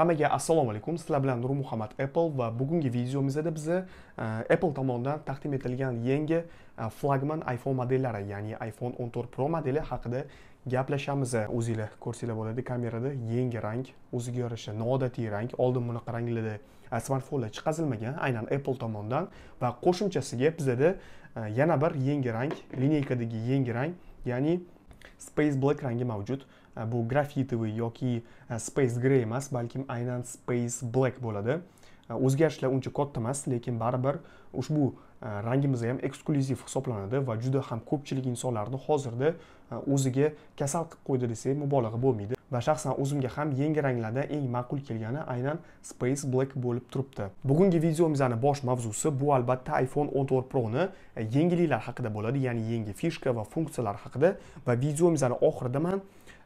Hammaga assalomu alaykum. Sizlar bilan Nur Muhammad Apple va bugungi videomizda biz e, Apple tomonidan taqdim etilgan yangi e, flagman iPhone modellari, ya'ni iPhone 14 Pro modeli haqida gaplashamiz. O'zinglar ko'rsanglar bo'ladi kamerada yangi rang, o'ziga yarasha noodatiy rang, oldin bunaqa ranglarda e, smartfonlar chiqazilmagan, aynan Apple tomonidan va qo'shimchasiga bizada yana bir yangi rang, lineykadagi yangi rang, ya'ni Space Black rangi mavjud. bu grafitovi yoki space grey emas balkim aynan space black bo'ladi o'zgarishlar uncha katta emas lekin baribir ushbu rangimiz ham eksklyuziv hisoblanadi va juda ham ko'pchilik insonlarni hozirda o'ziga kasal qilib qo'ydi desak mubolag'a bo'lmaydi va shaxsan o'zimga ham yangi ranglarda eng ma'qul kelgani aynan space black bo'lib turibdi bugungi videomizni bosh mavzusi bu albatta iphone 14 pro ni yangiliklar haqida bo'ladi ya'ni yangi fishka va funksiyalar haqida va videomizni oxirida man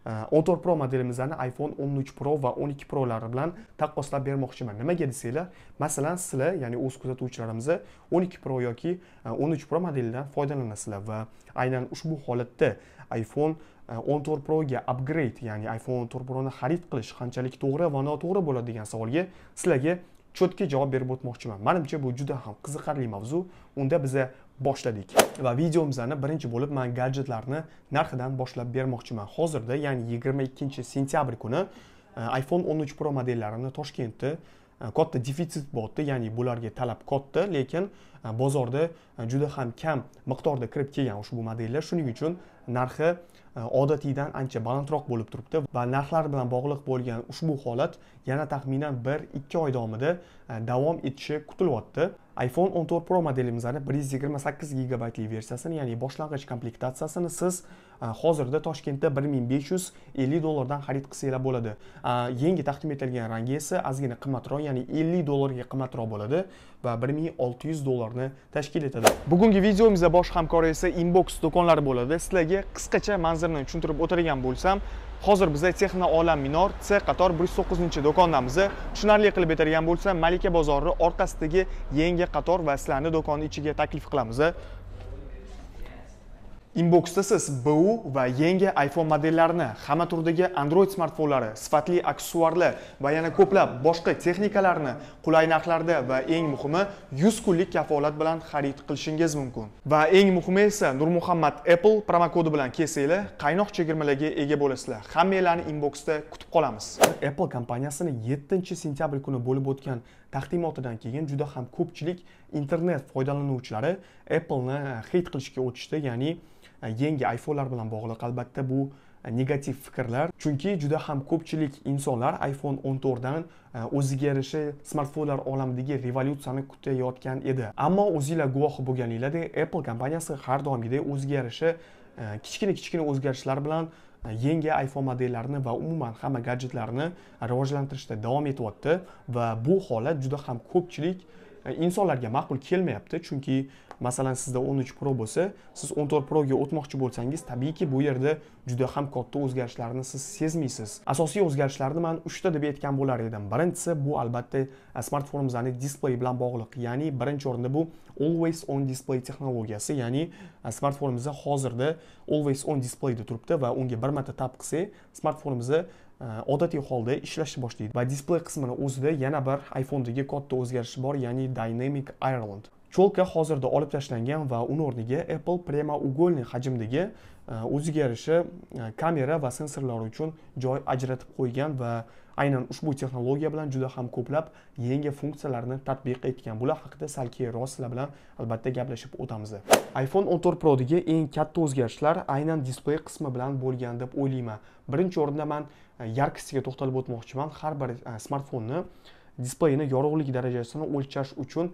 14 Pro modelimizni iPhone 13 Pro va 12 Pro'lari bilan taqqoslab bermoqchiman. Nimaga desanglar, masalan, sizlar, ya'ni o'z kuzatuvchilarimiz 12 Pro yoki 13 e, Pro modelidan foydalanasizlar va aynan ushbu holatda iPhone 14 e, Pro ga upgrade, ya'ni iPhone 14 Pro'ni xarid qilish qanchalik to'g'ri va noto'g'ri bo'ladi degan savolga sizlarga cho'tki javob berib o'tmoqchiman manimcha bu juda ham qiziqarli mavzu unda biza boshladik va videomizni birinchi bo'lib man gadjetlarni narxidan boshlab bermoqchiman hozirda ya'ni 22 sentyabr kuni e, iphone 13 pro modellarini toshkentda katta defitsit bo'ldi ya'ni bularga talab katta lekin bozorda juda ham kam miqdorda kirib kelgan ushbu modellar shuning uchun narxi odatiydan ancha balandroq bo'lib turibdi va narxlar bilan bog'liq bo'lgan ushbu holat yana taxminan 1-2 oy davomida davom etishi kutilyapti iphone 14 pro modelimizni 128 yuz yigirma sakkiz gigabaytli versiyasini ya'ni boshlang'ich komplektatsiyasini siz hozirda toshkentda 1550 dollardan xarid qilsanglar bo'ladi yangi taqdim etilgan rangi esa ozgina qimmatroq ya'ni 50 dollarga qimmatroq bo'ladi va 1600 dollarni tashkil etadi bugungi videomizda bosh hamkori esa inbox do'konlari bo'ladi sizlarga qisqacha manzilni tushuntirib o'tirgan bo'lsam hozir biza texno olam minor c qator 109 do'kondamiz tushunarli qilib aytadigan bo'lsam malika bozori orqasidagi yangi qator va sizlarni do'konni ichiga taklif qilamiz Inboxda siz BU va yangi iPhone modellarini, hamma turdagi Android smartfonlari, sifatli aksessuarlar va yana ko'plab boshqa texnikalarni qulay narxlarda va eng muhimi 100 kunlik kafolat bilan xarid qilishingiz mumkin. Va eng muhimi esa Nurmuhammad Apple promokodi bilan kelsanglar, qaynoq chegirmalarga ega bo'lasizlar. Hammanglarni inboxda kutib qolamiz. Apple kompaniyasini 7-sentyabr kuni bo'lib o'tgan taqdimotidan keyin juda ham ko'pchilik internet foydalanuvchilari Apple'ni hate qilishga o'tishdi, ya'ni E, yangi iPhonelar bilan bog'liq albatta bu e, negativ fikrlar chunki juda ham ko'pchilik insonlar iphone 14 dan e, o'ziga yarasha smartfonlar olamidagi revolyutsiyani kutayotgan edi ammo o'zinglar guvohi bo'lganinglardek apple kompaniyasi har doimgidek o'ziga yarasha kichkina kichkina o'zgarishlar bilan yangi iphone modellarini va umuman hamma gadjetlarni rivojlantirishda davom etyapti va bu holat juda ham ko'pchilik E, insonlarga ma'qul kelmayapti chunki masalan sizda 13 pro bo'lsa siz 14 proga o'tmoqchi bo'lsangiz tabiiyki bu yerda juda ham katta o'zgarishlarni siz sezmaysiz asosiy o'zgarishlarni man 3 ta deb aytgan bo'lar edim birinchisi bu albatta e, smartfonimizni displeyi bilan bog'liq ya'ni birinchi o'rinda bu always on display texnologiyasi ya'ni e, smartfonimizda hozirda always on displeyda turibdi va unga bir marta tap qilsak smartfonimizni Э, odatiy holda ishlashni boshlaydi va displey qismini o'zida yana bir iphonedagi katta o'zgarish bor ya'ni dynamic ireland cho'lka hozirda olib tashlangan va uni o'rniga apple premougelniy hajmdagi e, o'ziga yarasha e, kamera va sensorlar uchun joy ajratib qo'ygan va aynan ushbu texnologiya bilan juda ham ko'plab yangi funksiyalarni tatbiq etgan bular haqida sal keyinroq sizlar bilan albatta gaplashib o'tamiz iphone 14 prodagi eng katta o'zgarishlar aynan displey qismi bilan bo'lgan deb o'ylayman birinchi o'rinda man yarkisiga to'xtalib o'tmoqchiman har bir smartfonni displeyini yorug'lik darajasini o'lchash uchun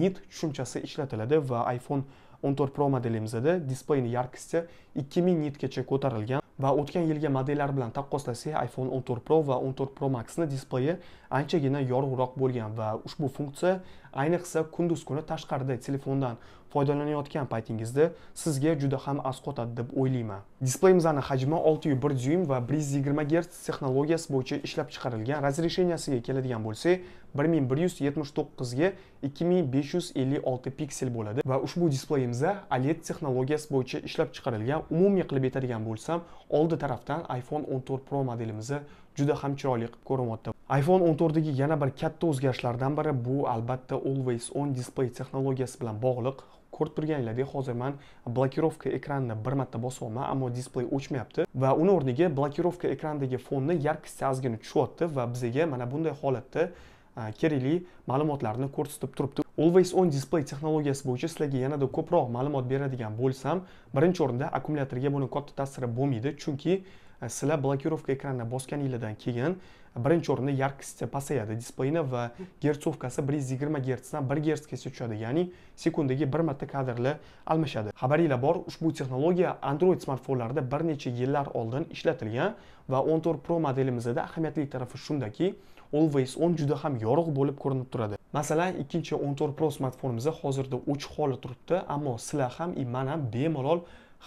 nit tushunchasi ishlatiladi va iphone 14 pro modelimizda displeyni yarkosti 2000 nitgacha ko'tarilgan va o'tgan yilgi modellar bilan taqqoslasak iphone 14 pro va 14 pro maxni displeyi anchagina yorug'roq bo'lgan va ushbu funksiya ayniqsa kunduz kuni tashqarida telefondan foydalanayotgan paytingizda sizga juda ham asqotadi deb o'ylayman displeyimizni hajmi 601 dyum va 120 gerts texnologiyasi bo'yicha ishlab chiqarilgan razresheniyasiga keladigan bo'lsak 1179 ga 2556 piksel bo'ladi va ushbu displeyimizda OLED texnologiyasi bo'yicha ishlab chiqarilgan umumiy qilib aytadigan bo'lsam oldi tarafdan iPhone 14 Pro modelimizni juda ham chiroyli qilib ko'rinyapti iphone 14 dagi yana bir katta o'zgarishlardan biri bu albatta always on display texnologiyasi bilan bog'liq ko'rib turganinglardek hozir man blokirovka ekranini bir marta bosyapman ammo displey o'chmayapti va uni o'rniga blokirovka ekranidagi fonni yarkisi ozgina tushyapti va bizga mana bunday holatda kerakli ma'lumotlarni ko'rsatib turibdi always on display texnologiyasi bo'yicha sizlarga yanada ko'proq ma'lumot beradigan bo'lsam birinchi o'rinda akkumulyatorga buni katta ta'siri bo'lmaydi chunki e, sizlar blokirovka ekranini bosganinglardan keyin e, birinchi o'rinda яркости pasayadi displeyni va gertsovkasi bir yuz yigirma gertsdan bir gertsgacha tushadi ya'ni sekundaga bir marta kadrlar almashadi xabaringlar bor ushbu texnologiya android smartfonlarida bir necha yillar oldin ishlatilgan va o'n to'rt pro modelimizda ahamiyatli tarafi shundaki Always on juda ham yorug' bo'lib ko'rinib turadi. Masalan, ikkinchi 14 Pro smartfonimiz hozirda o'ch holi turibdi, ammo sizlar ham man ham bemalol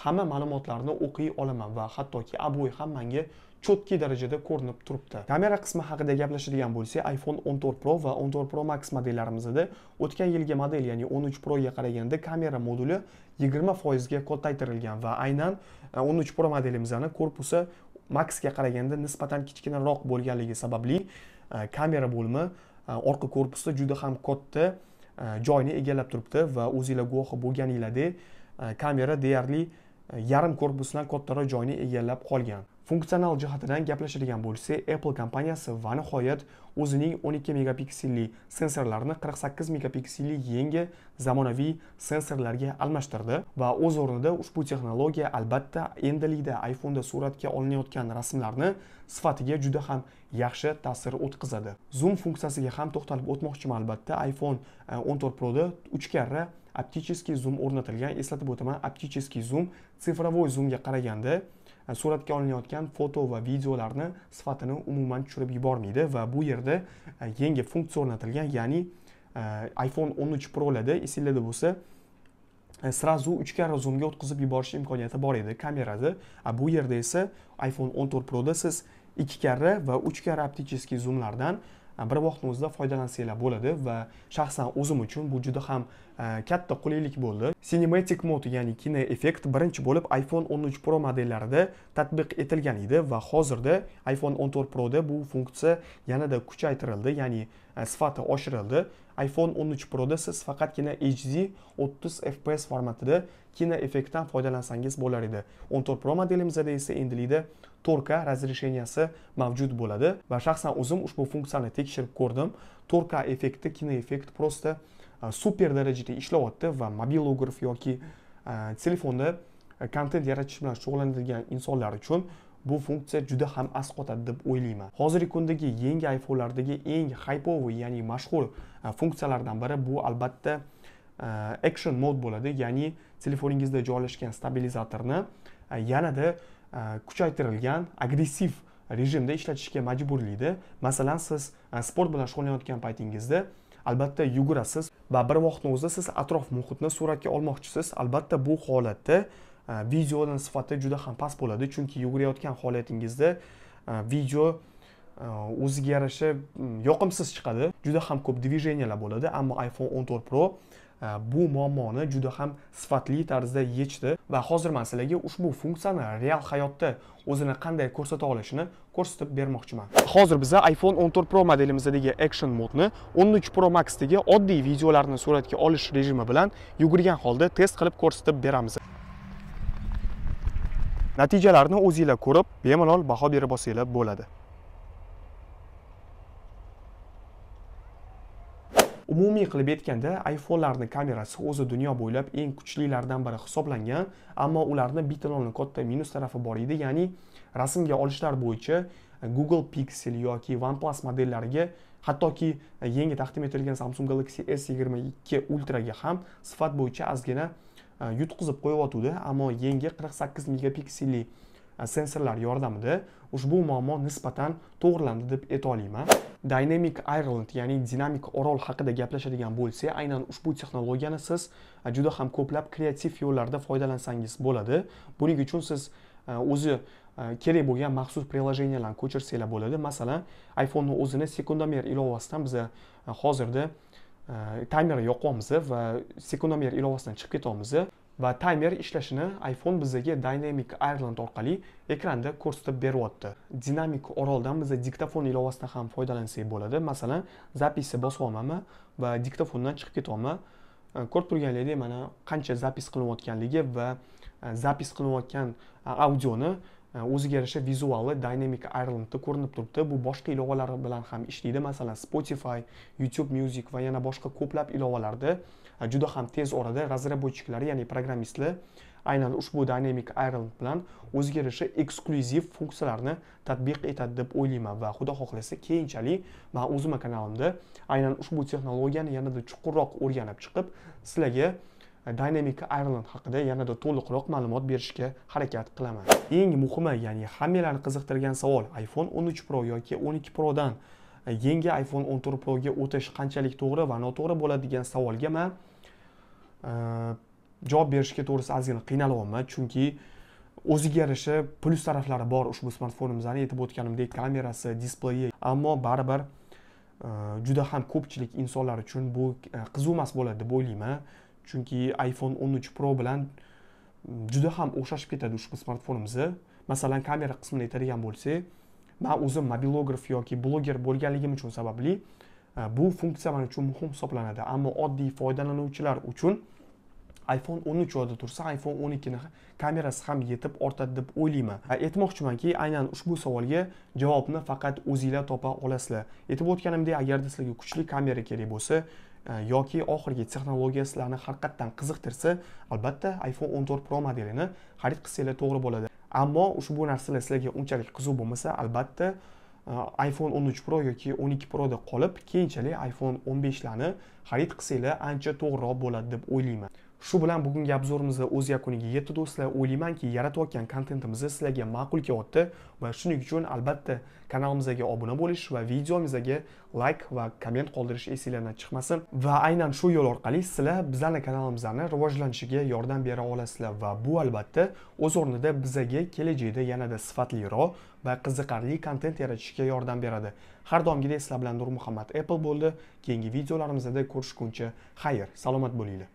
hamma ma'lumotlarni o'qiy olaman va hattoki oboi ham menga cho'tki darajada ko'rinib turibdi kamera qismi haqida gaplashadigan bo'lsak iphone 14 pro va 14 pro max modellarimizda o'tgan yilgi model ya'ni 13 proga qaraganda kamera moduli 20 foizga ko'paytirilgan va aynan 13 e, pro modelimizni korpusi maxga qaraganda nisbatan kichkinaroq bo'lganligi sababli e, kamera bo'limi e, orqa korpusda juda ham katta e, joyni egallab turibdi va o'zinglar guvohi bo'lganinglardek kamera deyarli yarim korpusdan kattaroq joyni egallab qolgan funksional jihatidan gaplashadigan bo'lsak apple kompaniyasi va nihoyat o'zining 12 megapikselli sensorlarni 48 megapikselli yangi zamonaviy sensorlarga almashtirdi va o'z o'rnida ushbu texnologiya albatta endilikda iPhone'da suratga olinayotgan rasmlarni sifatiga juda ham yaxshi ta'sir o'tkazadi zoom funksiyasiga ham to'xtalib o'tmoqchiman albatta iphone 14 e, proda 3 karra opticheskiy zoom o'rnatilgan eslatib o'taman opticheskiy zoom sifrovoy zoomga qaraganda Э, suratga olinayotgan foto va videolarni sifatini umuman tushirib yubormaydi va bu yerda e, yangi funksiya o'rnatilgan ya'ni e, iphone 13 prolarda esinglarda bo'lsa сразу e, uchga zoomga o'tkazib yuborish imkoniyati bor edi kamerada bu yerda esa iphone 14 proda siz ikki karra va uch karra opticheskiy zoomlardan Э, bir vaqtni o'zida foydalansanglar bo'ladi va shaxsan o'zim uchun bu juda ham e, katta qulaylik bo'ldi cinematic mode ya'ni kino effekt birinchi bo'lib iphone 13 pro modellarida tatbiq etilgan edi va hozirda iphone 14 proda bu funksiya yanada kuchaytirildi ya'ni e, sifati oshirildi iphone 13 proda siz faqatgina hd 30 fps formatida kino effektdan foydalansangiz bo'lar edi 14 pro modelimizda esa endilikda 4K mavjud bo'ladi va shaxsan o'zim ushbu funksiyani tekshirib ko'rdim 4K effekti effekt просто e, super darajada ishlayapti va mobilograf yoki e, telefonda kontent e, yaratish bilan shug'ullanadigan insonlar uchun bu funksiya juda ham asqotadi deb o'ylayman hozirgi kundagi yangi iPhone'lardagi eng hypoviy ya'ni mashhur funksiyalardan biri bu albatta action mode bo'ladi ya'ni telefoningizda joylashgan stabilizatorni yanada E, kuchaytirilgan agressiv rejimda ishlatishga majburlaydi masalan siz e, sport bilan shug'ullanayotgan paytingizda albatta yugurasiz va bir vaqtni o'zida siz atrof muhitni suratga olmoqchisiz albatta bu holatda e, videoni sifati juda ham past bo'ladi chunki yugurayotgan holatingizda video o'ziga yarasha yoqimsiz chiqadi juda ham ko'p движениялар bo'ladi ammo iphone 14 pro bu э, muammoni juda ham sifatli tarzda yechdi va hozir man sizlarga ushbu funksiyani real hayotda o'zini qanday ko'rsata olishini ko'rsatib bermoqchiman hozir biza iphone 14 pro modelimizdagi action modni 13 pro maxdagi oddiy videolarni suratga olish rejimi bilan yugurgan holda test qilib ko'rsatib beramiz natijalarni o'zinglar ko'rib bemalol baho berib olsanglar bo'ladi umumiy qilib aytganda iphonelarni kamerasi o'zi dunyo bo'ylab eng kuchlilardan biri hisoblangan ammo ularni bitaloni katta minus tarafi bor edi ya'ni rasmga olishlar bo'yicha e, google pixel yoki oneplus modellariga hattoki e, yangi taqdim etilgan samsung galaxy s yigirma ikki ultraga ham sifat bo'yicha ozgina e, yutqizib qo'yayotgandi ammo yangi qirq sakkiz megapikselli sensorlar yordamida ushbu muammo nisbatan to'g'rilandi deb ayta olaman dynamic ireland ya'ni dinamik orol haqida gaplashadigan bo'lsa aynan ushbu texnologiyani siz juda ham ko'plab kreativ yo'llarda foydalansangiz bo'ladi buning uchun siz o'zi kerak bo'lgan maxsus приложениялarni ko'chirsanglar bo'ladi masalan iphoneni o'zini sekundomer ilovasidan biza hozirda taymerni yoqyapmiz va sekundomer ilovasidan chiqib ketyapmiz va taymer ishlashini iphone bizga dynamic ireland orqali ekranda ko'rsatib beryapti dinamik oroldan biza diktofon ilovasidan ham foydalansak bo'ladi masalan zapisni bosib bosyapmanmi va diktofondan chiqib ketyapman e, ko'rib turganingizdek mana qancha zapis qilinayotganligi va e, zapis qilinayotgan e, audioni o'ziga yarasha vizuali dynamic irelandda ko'rinib turibdi bu boshqa ilovalar bilan ham ishlaydi masalan spotify youtube music va yana boshqa ko'plab ilovalarda juda ham tez orada разработчиклар ya'ni programmistlar aynan ushbu dynamic iron bilan o'ziga yarasha eksklyuziv funksiyalarni tatbiq etadi deb o'ylayman va xudo xohlasa keyinchalik man o'zimni kanalimda aynan ushbu texnologiyani yanada chuqurroq o'rganib chiqib sizlarga dynamic ireland haqida yanada to'liqroq ma'lumot berishga harakat qilaman eng muhimi ya'ni hammalarni qiziqtirgan savol iphone 13 pro yoki 12 prodan yangi iphone 14 proga o'tish qanchalik to'g'ri va noto'g'ri bo'ladi degan savolga man javob berishga to'g'risi ozgina qiynalyapman chunki o'ziga yarasha plyus taraflari bor ushbu smartfonimizni aytib o'tganimdek kamerasi displeyi ammo baribir juda ham ko'pchilik insonlar uchun bu e, qiziq emas bo'ladi deb o'ylayman chunki iphone 13 pro bilan mm, juda ham o'xshashib ketadi ushbu smartfonimiz masalan kamera qismini aytadigan bo'lsak man o'zim mobilograf yoki bloger bo'lganligim uchun sababli e, bu funksiya man uchun muhim hisoblanadi ammo oddiy foydalanuvchilar uchun iphone 13 yoqda tursa iphone 12 ni kamerasi ham yetib ortadi deb o'ylayman e, aytmoqchimanki aynan ushbu savolga javobni faqat o'zinglar topa olasizlar aytib o'tganimdek agarda sizlarga kuchli kamera kerak bo'lsa e, yoki oxirgi texnologiya sizlarni haqiqatdan qiziqtirsa albatta iphone 14 pro modelini xarid qilsanglar to'g'ri bo'ladi ammo ushbu narsalar sizlarga unchalik qiziq bo'lmasa albatta uh, iphone 13 pro yoki 12 proda qolib keyinchalik iphone 15larni xarid qilsanglar ancha to'g'riroq bo'ladi deb o'ylayman shu bilan bugungi obzorimizni o'z yakuniga yetdi do'stlar o'ylaymanki yaratayotgan kontentimiz sizlarga ma'qul kelyapti va shuning uchun albatta kanalimizga obuna bo'lish va videomizga layk va komment qoldirish esinglardan chiqmasin va aynan shu yo'l orqali sizlar bizlarni kanalimizni rivojlanishiga yordam bera olasizlar va bu albatta o'z o'rnida bizga kelajakda yanada sifatliroq va qiziqarli kontent yaratishga yordam beradi har doimgidek sizlar bilan muhammad apple bo'ldi keyingi videolarimizda ko'rishguncha xayr salomat bo'linglar